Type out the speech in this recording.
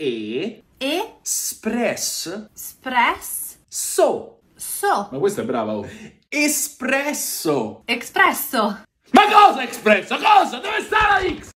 E. E. Spress. Spress. So. So. Ma questa è brava, oh. Espresso. Espresso. Ma cosa espresso? Cosa? Dove sta la X?